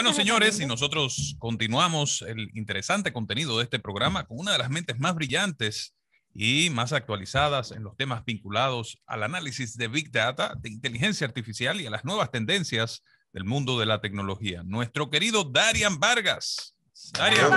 Bueno, señores, y nosotros continuamos el interesante contenido de este programa con una de las mentes más brillantes y más actualizadas en los temas vinculados al análisis de Big Data, de inteligencia artificial y a las nuevas tendencias del mundo de la tecnología. Nuestro querido Darian Vargas. Darian.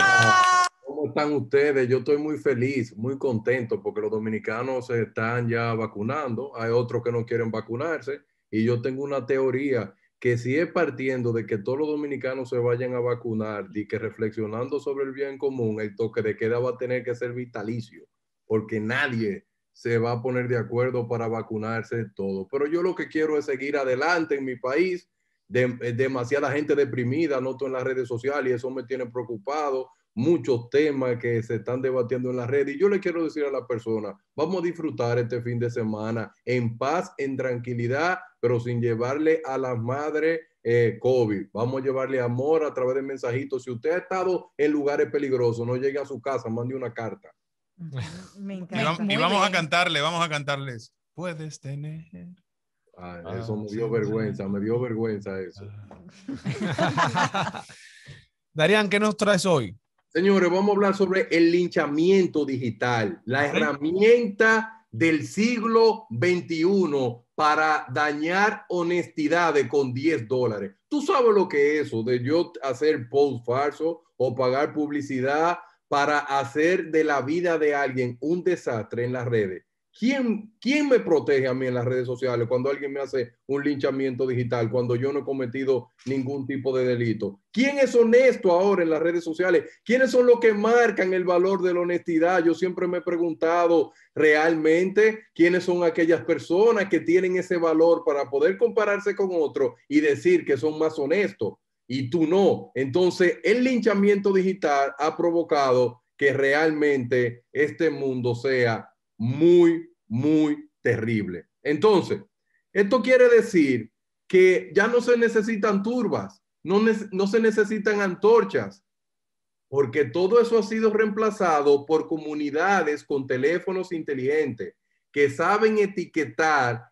¿Cómo están ustedes? Yo estoy muy feliz, muy contento porque los dominicanos se están ya vacunando, hay otros que no quieren vacunarse y yo tengo una teoría que si es partiendo de que todos los dominicanos se vayan a vacunar y que reflexionando sobre el bien común, el toque de queda va a tener que ser vitalicio, porque nadie se va a poner de acuerdo para vacunarse todo. Pero yo lo que quiero es seguir adelante en mi país. De, eh, demasiada gente deprimida, noto en las redes sociales y eso me tiene preocupado muchos temas que se están debatiendo en la red. Y yo le quiero decir a la persona, vamos a disfrutar este fin de semana en paz, en tranquilidad, pero sin llevarle a la madre eh, COVID. Vamos a llevarle amor a través de mensajitos. Si usted ha estado en lugares peligrosos, no llegue a su casa, mande una carta. Me encanta. Y, vamos, a cantarle, vamos a cantarles. Puedes tener ah, eso me ah, dio vergüenza, me dio vergüenza eso. Ah. Darían, ¿qué nos traes hoy? Señores, vamos a hablar sobre el linchamiento digital, la herramienta del siglo XXI para dañar honestidades con 10 dólares. Tú sabes lo que es eso de yo hacer post falso o pagar publicidad para hacer de la vida de alguien un desastre en las redes. ¿Quién, ¿Quién me protege a mí en las redes sociales cuando alguien me hace un linchamiento digital, cuando yo no he cometido ningún tipo de delito? ¿Quién es honesto ahora en las redes sociales? ¿Quiénes son los que marcan el valor de la honestidad? Yo siempre me he preguntado realmente quiénes son aquellas personas que tienen ese valor para poder compararse con otro y decir que son más honestos y tú no. Entonces, el linchamiento digital ha provocado que realmente este mundo sea muy, muy terrible. Entonces, esto quiere decir que ya no se necesitan turbas, no, no se necesitan antorchas, porque todo eso ha sido reemplazado por comunidades con teléfonos inteligentes que saben etiquetar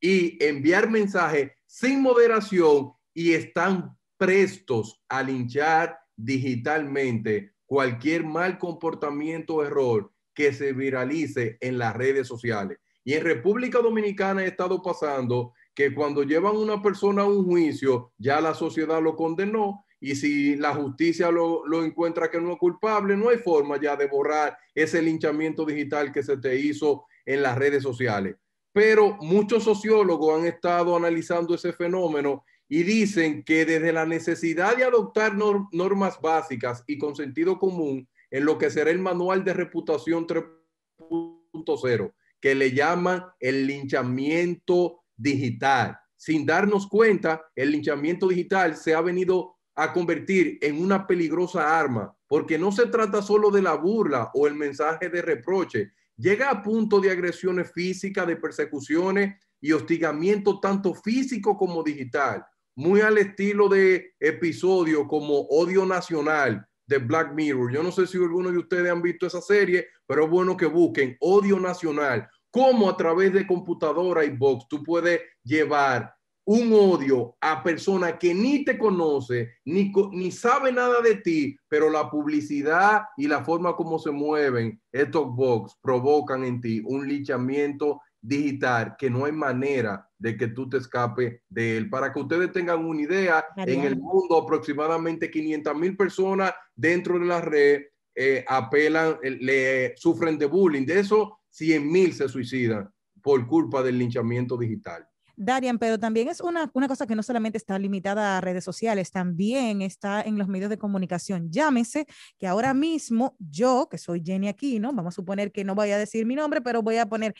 y enviar mensajes sin moderación y están prestos a linchar digitalmente cualquier mal comportamiento o error que se viralice en las redes sociales. Y en República Dominicana ha estado pasando que cuando llevan una persona a un juicio, ya la sociedad lo condenó y si la justicia lo, lo, encuentra que no es culpable, no hay forma ya de borrar ese linchamiento digital que se te hizo en las redes sociales. Pero muchos sociólogos han estado analizando ese fenómeno y dicen que desde la necesidad de adoptar normas básicas y con sentido común, en lo que será el manual de reputación 3.0, que le llaman el linchamiento digital. Sin darnos cuenta, el linchamiento digital se ha venido a convertir en una peligrosa arma, porque no se trata solo de la burla o el mensaje de reproche, llega a punto de agresiones físicas, de persecuciones y hostigamiento tanto físico como digital, muy al estilo de episodios como odio nacional, de Black Mirror. Yo no sé si alguno de ustedes han visto esa serie, pero bueno que busquen Odio Nacional. Cómo a través de computadora y box tú puedes llevar un odio a personas que ni te conoce, ni, ni sabe nada de ti, pero la publicidad y la forma como se mueven estos box provocan en ti un linchamiento digital que no hay manera de que tú te escape de él. Para que ustedes tengan una idea, en el mundo aproximadamente 500 mil personas dentro de la red eh, apelan, eh, le sufren de bullying. De eso, 100 mil se suicidan por culpa del linchamiento digital. Darian, pero también es una, una cosa que no solamente está limitada a redes sociales, también está en los medios de comunicación. Llámese que ahora mismo yo, que soy Jenny Aquino, vamos a suponer que no voy a decir mi nombre, pero voy a poner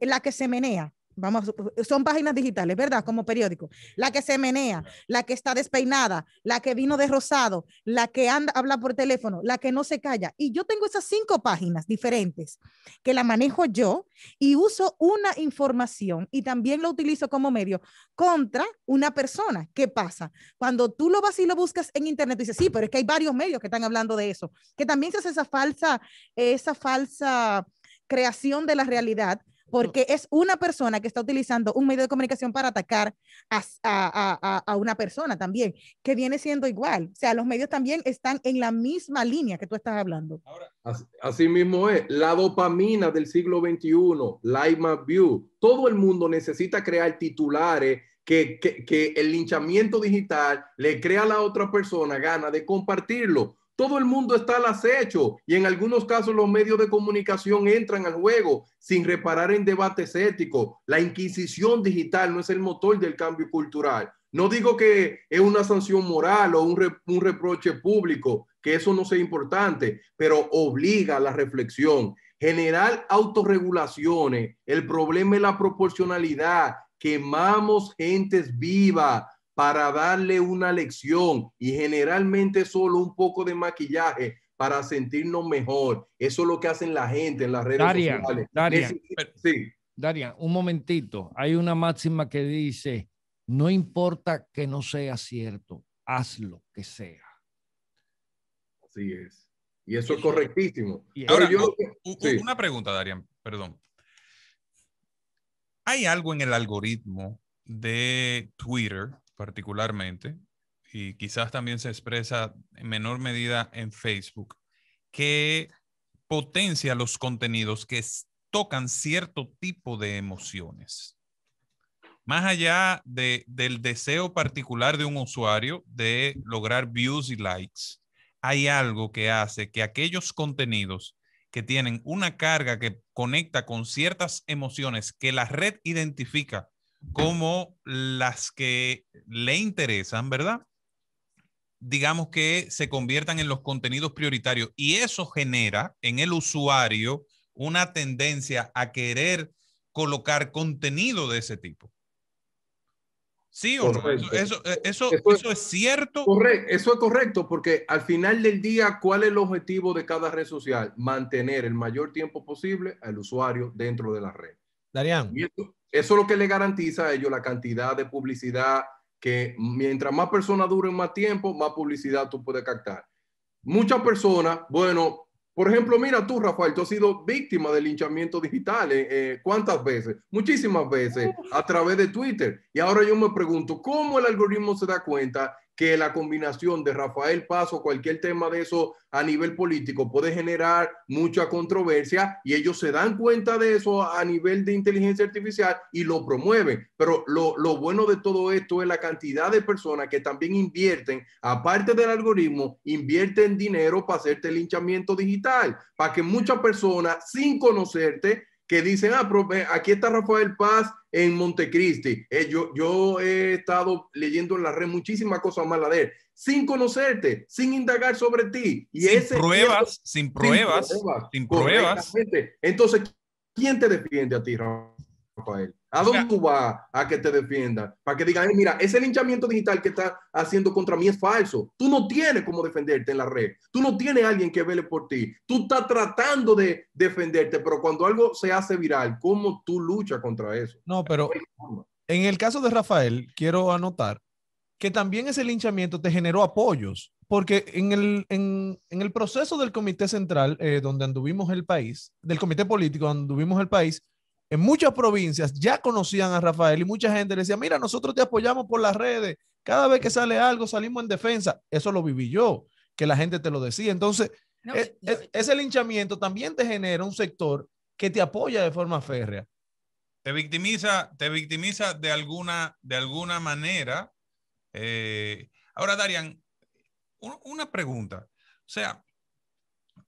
la que se menea vamos, son páginas digitales, ¿verdad? Como periódico. La que se menea, la que está despeinada, la que vino de rosado, la que anda, habla por teléfono, la que no se calla. Y yo tengo esas cinco páginas diferentes que la manejo yo y uso una información y también lo utilizo como medio contra una persona. ¿Qué pasa? Cuando tú lo vas y lo buscas en internet, dices, sí, pero es que hay varios medios que están hablando de eso, que también se hace esa falsa, esa falsa creación de la realidad porque es una persona que está utilizando un medio de comunicación para atacar a, una persona también, que viene siendo igual. O sea, los medios también están en la misma línea que tú estás hablando. Ahora, así, mismo es, la dopamina del siglo XXI, Light My View, todo el mundo necesita crear titulares. Que, que el linchamiento digital le crea a la otra persona gana de compartirlo todo el mundo está al acecho y en algunos casos los medios de comunicación entran al juego sin reparar en debates éticos. La inquisición digital no es el motor del cambio cultural. No digo que es una sanción moral o un, reproche público, que eso no sea importante, pero obliga a la reflexión. Generar autorregulaciones, el problema es la proporcionalidad, quemamos gentes vivas, para darle una lección y generalmente solo un poco de maquillaje para sentirnos mejor. Eso es lo que hacen la gente en las redes Daria, sociales. Daria, sí. un momentito. Hay una máxima que dice, no importa que no sea cierto, haz lo que sea. Así es. Y eso es correctísimo. Ahora, Una pregunta, Darian, perdón. ¿Hay algo en el algoritmo de Twitter particularmente, y quizás también se expresa en menor medida en Facebook, que potencia los contenidos que tocan cierto tipo de emociones. Más allá del deseo particular de un usuario de lograr views y likes, hay algo que hace que aquellos contenidos que tienen una carga que conecta con ciertas emociones que la red identifica como las que le interesan, ¿verdad? Digamos que se conviertan en los contenidos prioritarios y eso genera en el usuario una tendencia a querer colocar contenido de ese tipo. ¿Sí eh, Eso, eso, es, cierto. Eso es correcto, porque al final del día, ¿cuál es el objetivo de cada red social? Mantener el mayor tiempo posible al usuario dentro de la red. Darían. Eso es lo que le garantiza a ellos la cantidad de publicidad que mientras más personas duren más tiempo, más publicidad tú puedes captar. Muchas personas, bueno, por ejemplo, mira tú, Rafael, tú has sido víctima del linchamiento digital. Eh, eh, ¿Cuántas veces? Muchísimas veces a través de Twitter. Y ahora yo me pregunto, ¿cómo el algoritmo se da cuenta que la combinación de Rafael Paso, cualquier tema de eso a nivel político puede generar mucha controversia y ellos se dan cuenta de eso a nivel de inteligencia artificial y lo promueven. Pero lo, bueno de todo esto es la cantidad de personas que también invierten, aparte del algoritmo, invierten dinero para hacerte el digital, para que muchas personas sin conocerte que dicen, ah, eh, aquí está Rafael Paz en Montecristi. Eh, yo, he estado leyendo en la red muchísimas cosas malas de él, sin conocerte, sin indagar sobre ti. Y sin, pruebas, sin pruebas, sin pruebas, sin pruebas. Entonces, ¿quién te defiende a ti, Rafael? Rafael? ¿A dónde tú vas a que te defienda Para que digan, mira, ese linchamiento digital que está haciendo contra mí es falso. Tú no tienes cómo defenderte en la red. Tú no tienes alguien que vele por ti. Tú estás tratando de defenderte, pero cuando algo se hace viral, ¿cómo tú luchas contra eso? No, pero en el caso de Rafael, quiero anotar que también ese linchamiento te generó apoyos, porque en el, en, en proceso del Comité Central, eh, donde anduvimos el país, del Comité Político, anduvimos el país, en muchas provincias ya conocían a Rafael y mucha gente le decía, mira, nosotros te apoyamos por las redes, cada vez que sale algo salimos en defensa. Eso lo viví yo, que la gente te lo decía. Entonces, e-, e-, ese linchamiento también te genera un sector que te apoya de forma férrea. Te victimiza, te victimiza de alguna, de alguna manera. Eh, ahora, Darian, una pregunta. O sea,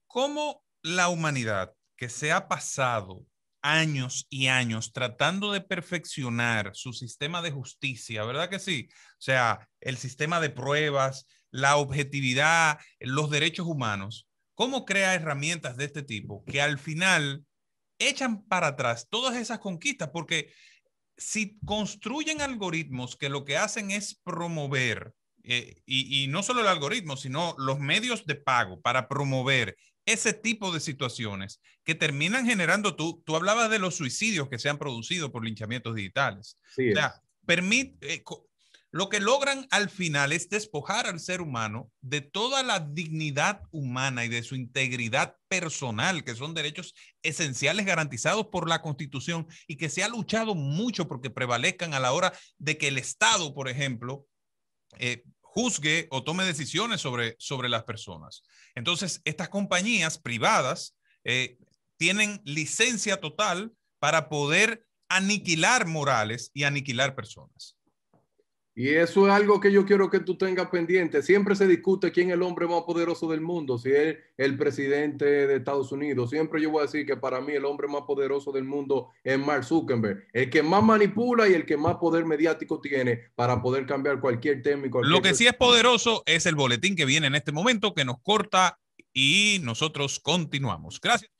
¿cómo la humanidad que se ha pasado años y años tratando de perfeccionar su sistema de justicia, ¿verdad que sí? O sea, el sistema de pruebas, la objetividad, los derechos humanos. ¿Cómo crea herramientas de este tipo que al final echan para atrás todas esas conquistas? Porque si construyen algoritmos que lo que hacen es promover, eh, y no solo el algoritmo, sino los medios de pago para promover ese tipo de situaciones que terminan generando, tú, tú hablabas de los suicidios que se han producido por linchamientos digitales. o sea, eh, lo que logran al final es despojar al ser humano de toda la dignidad humana y de su integridad personal, que son derechos esenciales garantizados por la Constitución y que se ha luchado mucho porque prevalezcan a la hora de que el Estado, por ejemplo, eh, juzgue o tome decisiones sobre, las personas. Entonces, estas compañías privadas eh, tienen licencia total para poder aniquilar morales y aniquilar personas. Y eso es algo que yo quiero que tú tengas pendiente. Siempre se discute quién es el hombre más poderoso del mundo, si es el presidente de Estados Unidos. Siempre yo voy a decir que para mí el hombre más poderoso del mundo es Mark Zuckerberg, el que más manipula y el que más poder mediático tiene para poder cambiar cualquier tema. Lo que sí es poderoso es el boletín que viene en este momento, que nos corta y nosotros continuamos. Gracias.